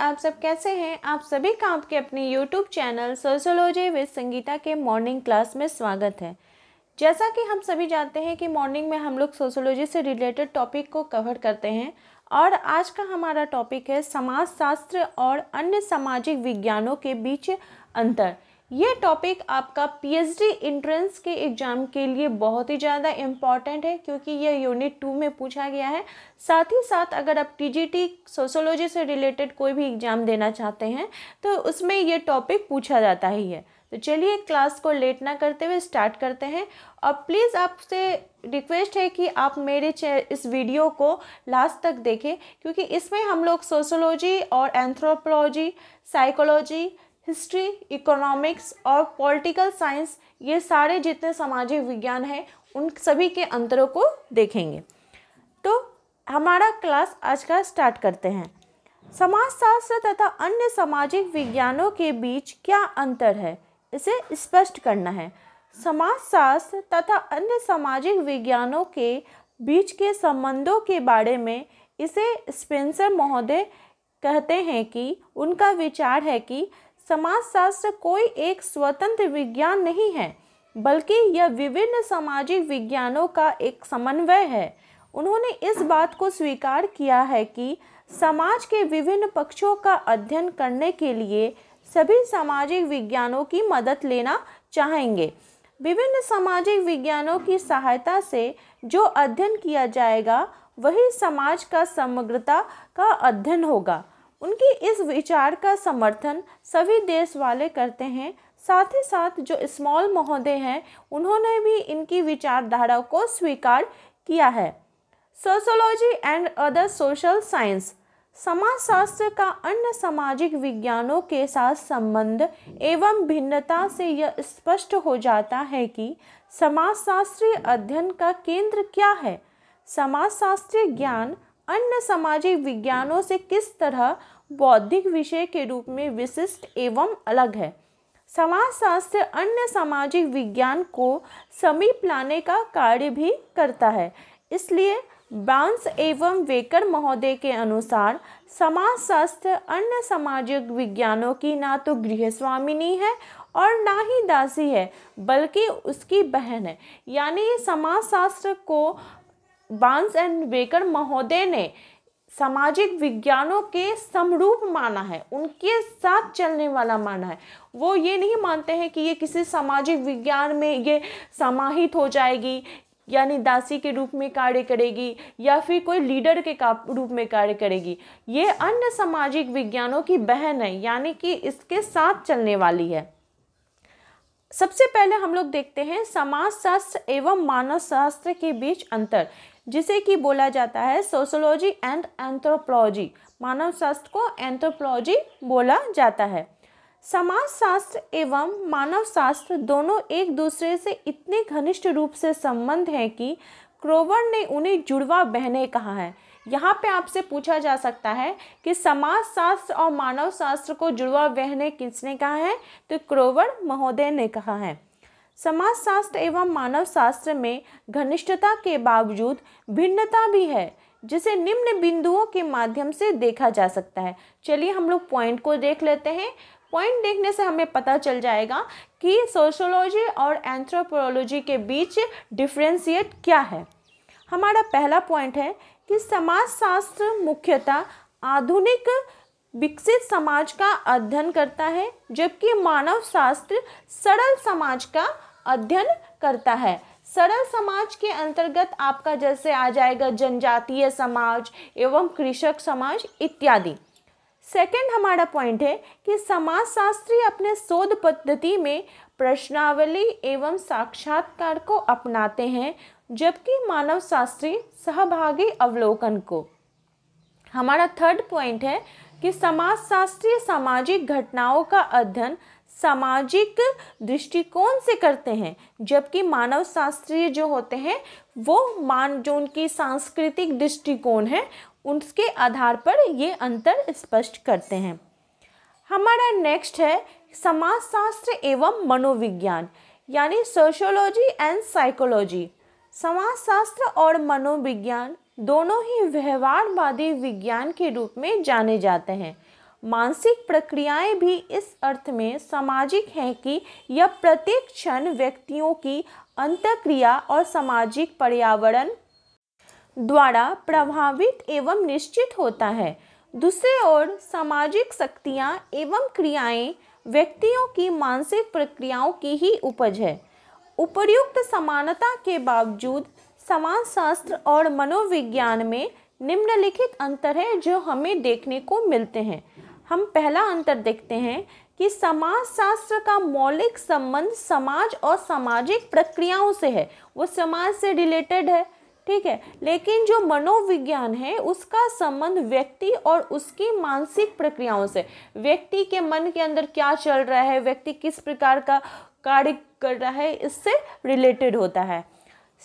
आप सब कैसे हैं आप सभी का आपके अपने YouTube channel sociology with Sangeeta के मॉर्निंग क्लास में स्वागत है जैसा कि हम सभी जानते हैं कि मॉर्निंग में हम लोग सोशोलॉजी से रिलेटेड टॉपिक को कवर करते हैं और आज का हमारा टॉपिक है समाजशास्त्र और अन्य सामाजिक विज्ञानों के बीच अंतर ये टॉपिक आपका पीएचडी इंट्रेंस के एग्ज़ाम के लिए बहुत ही ज़्यादा इम्पॉर्टेंट है क्योंकि ये यूनिट टू में पूछा गया है साथ ही साथ अगर आप टीजीटी सोशोलॉजी से रिलेटेड कोई भी एग्ज़ाम देना चाहते हैं तो उसमें ये टॉपिक पूछा जाता ही है तो चलिए क्लास को लेट ना करते हुए स्टार्ट करते हैं और प्लीज़ आपसे रिक्वेस्ट है कि आप मेरे इस वीडियो को लास्ट तक देखें क्योंकि इसमें हम लोग सोशोलॉजी और एंथ्रोपोलॉजी साइकोलॉजी हिस्ट्री इकोनॉमिक्स और पॉलिटिकल साइंस ये सारे जितने सामाजिक विज्ञान हैं उन सभी के अंतरों को देखेंगे तो हमारा क्लास आज का स्टार्ट करते हैं समाजशास्त्र तथा अन्य सामाजिक विज्ञानों के बीच क्या अंतर है इसे स्पष्ट करना है समाजशास्त्र तथा अन्य सामाजिक विज्ञानों के बीच के संबंधों के बारे में इसे स्पेंसर महोदय कहते हैं कि उनका विचार है कि समाजशास्त्र कोई एक स्वतंत्र विज्ञान नहीं है बल्कि यह विभिन्न सामाजिक विज्ञानों का एक समन्वय है उन्होंने इस बात को स्वीकार किया है कि समाज के विभिन्न पक्षों का अध्ययन करने के लिए सभी सामाजिक विज्ञानों की मदद लेना चाहेंगे विभिन्न सामाजिक विज्ञानों की सहायता से जो अध्ययन किया जाएगा वही समाज का समग्रता का अध्ययन होगा उनके इस विचार का समर्थन सभी देश वाले करते हैं साथ ही साथ जो स्मॉल महोदय हैं उन्होंने भी इनकी विचारधारा को स्वीकार किया है sociology and other social science समाजशास्त्र का अन्य सामाजिक विज्ञानों के साथ संबंध एवं भिन्नता से यह स्पष्ट हो जाता है कि समाजशास्त्रीय अध्ययन का केंद्र क्या है समाजशास्त्रीय ज्ञान अन्य सामाजिक विज्ञानों से किस तरह बौद्धिक विषय के रूप में विशिष्ट एवं अलग है समाजशास्त्र अन्य सामाजिक विज्ञान को समीप लाने का कार्य भी करता है इसलिए ब्रांस एवं वेकर महोदय के अनुसार समाजशास्त्र अन्य सामाजिक विज्ञानों की ना तो गृहस्वामिनी है और ना ही दासी है बल्कि उसकी बहन है यानी समाजशास्त्र को बांस एंड वेकर महोदय ने सामाजिक विज्ञानों के समरूप माना है उनके साथ चलने वाला माना है वो ये नहीं मानते हैं कि ये किसी सामाजिक विज्ञान में ये समाहित हो जाएगी यानी दासी के रूप में कार्य करेगी या फिर कोई लीडर के का रूप में कार्य करेगी ये अन्य सामाजिक विज्ञानों की बहन है यानी कि इसके साथ चलने वाली है सबसे पहले हम लोग देखते हैं समाजशास्त्र एवं मानव शास्त्र के बीच अंतर जिसे कि बोला जाता है सोशोलॉजी एंड एंथ्रोपोलॉजी मानव शास्त्र को एंथ्रोपोलॉजी बोला जाता है समाज शास्त्र एवं मानव शास्त्र दोनों एक दूसरे से इतने घनिष्ठ रूप से संबंध हैं कि क्रोवर ने उन्हें जुड़वा बहने कहा है यहाँ पे आपसे पूछा जा सकता है कि समाज शास्त्र और मानव शास्त्र को जुड़वा बहने किसने कहा है तो क्रोवर महोदय ने कहा है समाजशास्त्र एवं मानव शास्त्र में घनिष्ठता के बावजूद भिन्नता भी है जिसे निम्न बिंदुओं के माध्यम से देखा जा सकता है चलिए हम लोग पॉइंट को देख लेते हैं पॉइंट देखने से हमें पता चल जाएगा कि सोशोलॉजी और एंथ्रोपोलॉजी के बीच डिफ्रेंशिएट क्या है हमारा पहला पॉइंट है कि समाजशास्त्र मुख्यतः आधुनिक विकसित समाज का अध्ययन करता है जबकि मानव शास्त्र सरल समाज का अध्ययन करता है सरल समाज के अंतर्गत आपका जैसे आ जाएगा जनजातीय समाज एवं कृषक समाज इत्यादि सेकंड हमारा पॉइंट है कि समाजशास्त्री अपने शोध पद्धति में प्रश्नावली एवं साक्षात्कार को अपनाते हैं जबकि मानव शास्त्री सहभागी अवलोकन को हमारा थर्ड पॉइंट है कि समाजशास्त्रीय सामाजिक घटनाओं का अध्ययन सामाजिक दृष्टिकोण से करते हैं जबकि मानव शास्त्रीय जो होते हैं वो मान जो उनकी सांस्कृतिक दृष्टिकोण है उसके आधार पर ये अंतर स्पष्ट करते हैं हमारा नेक्स्ट है समाजशास्त्र एवं मनोविज्ञान यानी सोशोलॉजी एंड साइकोलॉजी समाजशास्त्र और मनोविज्ञान दोनों ही व्यवहारवादी विज्ञान के रूप में जाने जाते हैं मानसिक प्रक्रियाएं भी इस अर्थ में सामाजिक हैं कि यह प्रत्येक क्षण व्यक्तियों की अंतक्रिया और सामाजिक पर्यावरण द्वारा प्रभावित एवं निश्चित होता है दूसरी ओर सामाजिक शक्तियाँ एवं क्रियाएं व्यक्तियों की मानसिक प्रक्रियाओं की ही उपज है उपर्युक्त समानता के बावजूद समाज शास्त्र और मनोविज्ञान में निम्नलिखित अंतर है जो हमें देखने को मिलते हैं हम पहला अंतर देखते हैं कि समाज शास्त्र का मौलिक संबंध समाज और सामाजिक प्रक्रियाओं से है वो समाज से रिलेटेड है ठीक है लेकिन जो मनोविज्ञान है उसका संबंध व्यक्ति और उसकी मानसिक प्रक्रियाओं से व्यक्ति के मन के अंदर क्या चल रहा है व्यक्ति किस प्रकार का कार्य कर रहा है इससे रिलेटेड होता है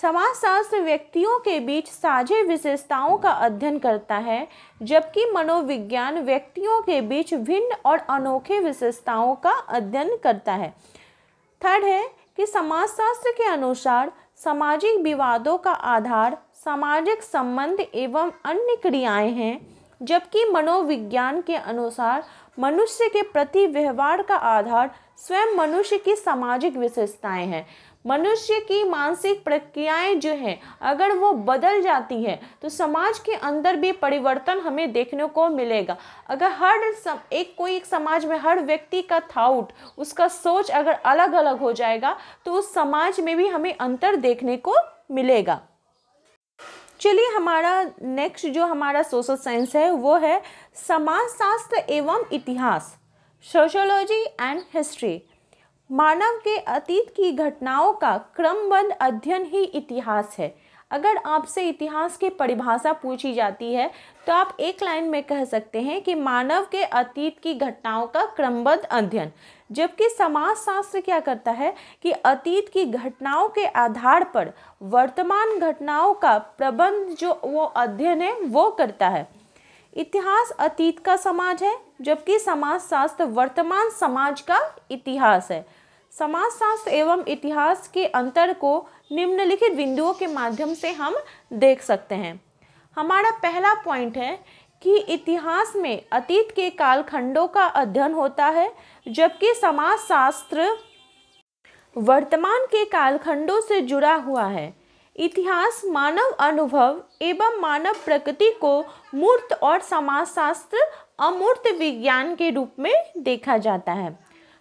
समाजशास्त्र व्यक्तियों के बीच साझे विशेषताओं का अध्ययन करता है जबकि मनोविज्ञान व्यक्तियों के बीच भिन्न और अनोखे विशेषताओं का अध्ययन करता है थर्ड है कि समाजशास्त्र के अनुसार सामाजिक विवादों का आधार सामाजिक संबंध एवं अन्य क्रियाएं हैं जबकि मनोविज्ञान के अनुसार मनुष्य के प्रति व्यवहार का आधार स्वयं मनुष्य की सामाजिक विशेषताएं हैं मनुष्य की मानसिक प्रक्रियाएं जो हैं अगर वो बदल जाती हैं तो समाज के अंदर भी परिवर्तन हमें देखने को मिलेगा अगर हर सम, एक कोई एक समाज में हर व्यक्ति का थाउट उसका सोच अगर अलग अलग हो जाएगा तो उस समाज में भी हमें अंतर देखने को मिलेगा चलिए हमारा नेक्स्ट जो हमारा सोशल साइंस है वो है समाजशास्त्र एवं इतिहास सोशोलॉजी एंड हिस्ट्री मानव के अतीत की घटनाओं का क्रमबद्ध अध्ययन ही इतिहास है अगर आपसे इतिहास की परिभाषा पूछी जाती है तो आप एक लाइन में कह सकते हैं कि मानव के अतीत की घटनाओं का क्रमबद्ध अध्ययन जबकि समाजशास्त्र क्या करता है कि अतीत की घटनाओं के आधार पर वर्तमान घटनाओं का प्रबंध जो वो अध्ययन है वो करता है इतिहास अतीत का समाज है जबकि समाजशास्त्र वर्तमान समाज का इतिहास है समाजशास्त्र एवं इतिहास के अंतर को निम्नलिखित बिंदुओं के माध्यम से हम देख सकते हैं हमारा पहला पॉइंट है कि इतिहास में अतीत के कालखंडों का अध्ययन होता है जबकि समाजशास्त्र वर्तमान के कालखंडों से जुड़ा हुआ है इतिहास मानव अनुभव एवं मानव प्रकृति को मूर्त और समाजशास्त्र अमूर्त विज्ञान के रूप में देखा जाता है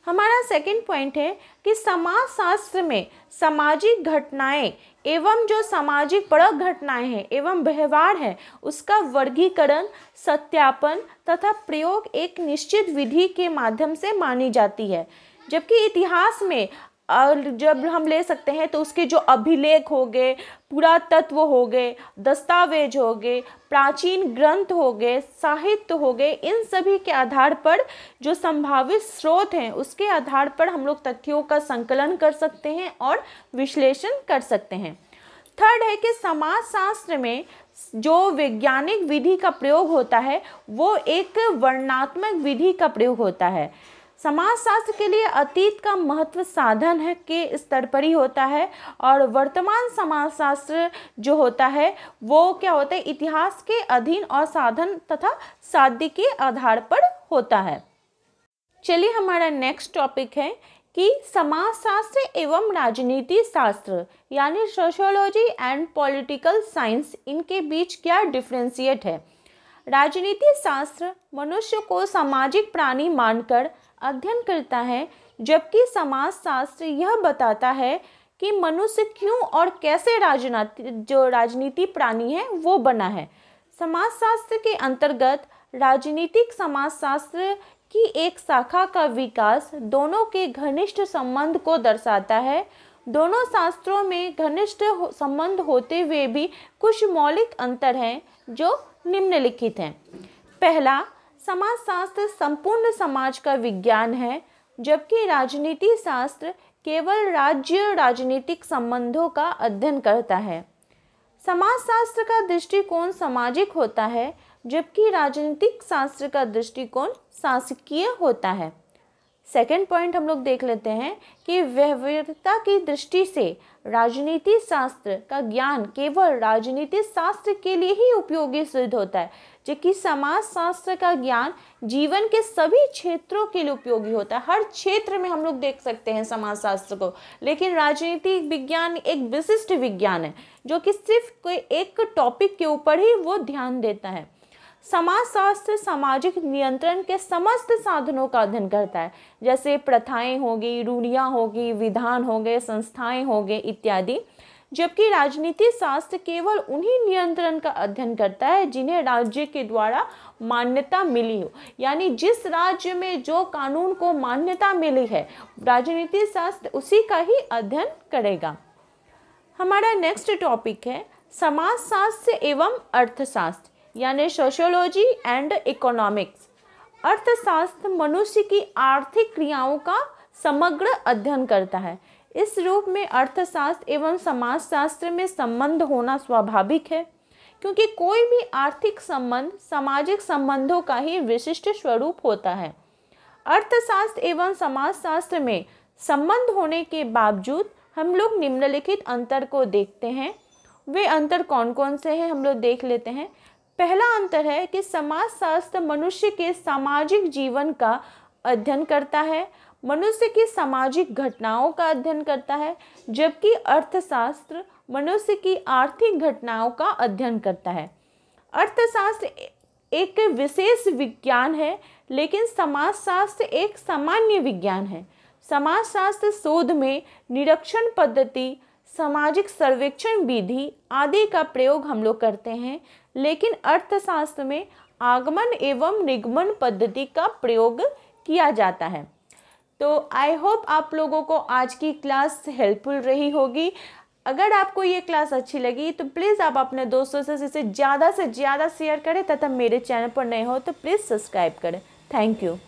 हमारा सेकंड पॉइंट है कि समाज शास्त्र में सामाजिक घटनाएं एवं जो सामाजिक पड़क घटनाएं हैं एवं व्यवहार है उसका वर्गीकरण सत्यापन तथा प्रयोग एक निश्चित विधि के माध्यम से मानी जाती है जबकि इतिहास में और जब हम ले सकते हैं तो उसके जो अभिलेख हो गए पुरातत्व हो गए दस्तावेज हो गए प्राचीन ग्रंथ हो गए साहित्य हो गए इन सभी के आधार पर जो संभावित स्रोत हैं उसके आधार पर हम लोग तथ्यों का संकलन कर सकते हैं और विश्लेषण कर सकते हैं थर्ड है कि समाज शास्त्र में जो वैज्ञानिक विधि का प्रयोग होता है वो एक वर्णात्मक विधि का प्रयोग होता है समाजशास्त्र के लिए अतीत का महत्व साधन है के स्तर पर ही होता है और वर्तमान समाजशास्त्र जो होता है वो क्या होता है इतिहास के अधीन और साधन तथा साध्य के आधार पर होता है चलिए हमारा नेक्स्ट टॉपिक है कि समाजशास्त्र एवं राजनीति शास्त्र यानी सोशोलॉजी एंड पॉलिटिकल साइंस इनके बीच क्या डिफ्रेंशिएट है राजनीति शास्त्र मनुष्य को सामाजिक प्राणी मानकर अध्ययन करता है जबकि समाज शास्त्र यह बताता है कि मनुष्य क्यों और कैसे राजनाति जो राजनीति प्राणी है वो बना है समाजशास्त्र के अंतर्गत राजनीतिक समाजशास्त्र की एक शाखा का विकास दोनों के घनिष्ठ संबंध को दर्शाता है दोनों शास्त्रों में घनिष्ठ हो, संबंध होते हुए भी कुछ मौलिक अंतर हैं जो निम्नलिखित हैं पहला समाज शास्त्र संपूर्ण समाज का विज्ञान है जबकि राजनीति शास्त्र केवल राज्य राजनीतिक संबंधों का अध्ययन करता है समाजशास्त्र का दृष्टिकोण सामाजिक होता है जबकि राजनीतिक शास्त्र का दृष्टिकोण शासकीय होता है सेकेंड पॉइंट हम लोग देख लेते हैं कि व्यवहारता की दृष्टि से राजनीति शास्त्र का ज्ञान केवल राजनीति शास्त्र के लिए ही उपयोगी सिद्ध होता है जो कि समाज शास्त्र का ज्ञान जीवन के सभी क्षेत्रों के लिए उपयोगी होता है हर क्षेत्र में हम लोग देख सकते हैं समाज शास्त्र को लेकिन राजनीति विज्ञान एक विशिष्ट विज्ञान है जो कि सिर्फ कोई एक टॉपिक के ऊपर ही वो ध्यान देता है समाजशास्त्र सामाजिक नियंत्रण के समस्त साधनों का अध्ययन करता है जैसे प्रथाएं होगी रूढ़ियाँ होगी विधान हो गए संस्थाएं हो गए इत्यादि जबकि राजनीति शास्त्र केवल उन्हीं नियंत्रण का अध्ययन करता है जिन्हें राज्य के द्वारा मान्यता मिली हो यानी जिस राज्य में जो कानून को मान्यता मिली है राजनीति शास्त्र उसी का ही अध्ययन करेगा हमारा नेक्स्ट टॉपिक है समाजशास्त्र एवं अर्थशास्त्र यानी सोशोलॉजी एंड इकोनॉमिक्स अर्थशास्त्र मनुष्य की आर्थिक क्रियाओं का समग्र अध्ययन करता है इस रूप में अर्थशास्त्र एवं समाजशास्त्र में संबंध होना स्वाभाविक है क्योंकि कोई भी आर्थिक संबंध सामाजिक संबंधों का ही विशिष्ट स्वरूप होता है अर्थशास्त्र एवं समाजशास्त्र में संबंध होने के बावजूद हम लोग निम्नलिखित अंतर को देखते हैं वे अंतर कौन कौन से हैं हम लोग देख लेते हैं पहला अंतर है कि समाजशास्त्र मनुष्य के सामाजिक जीवन का अध्ययन करता है मनुष्य की सामाजिक घटनाओं का अध्ययन करता है जबकि अर्थशास्त्र मनुष्य की आर्थिक घटनाओं का अध्ययन करता है अर्थशास्त्र एक विशेष विज्ञान है लेकिन समाजशास्त्र एक सामान्य विज्ञान है समाजशास्त्र शोध में निरीक्षण पद्धति सामाजिक सर्वेक्षण विधि आदि का प्रयोग हम लोग करते हैं लेकिन अर्थशास्त्र में आगमन एवं निगमन पद्धति का प्रयोग किया जाता है तो आई होप आप लोगों को आज की क्लास हेल्पफुल रही होगी अगर आपको ये क्लास अच्छी लगी तो प्लीज़ आप अपने दोस्तों से इसे ज़्यादा से ज़्यादा शेयर करें तथा मेरे चैनल पर नए हो तो प्लीज़ सब्सक्राइब करें थैंक यू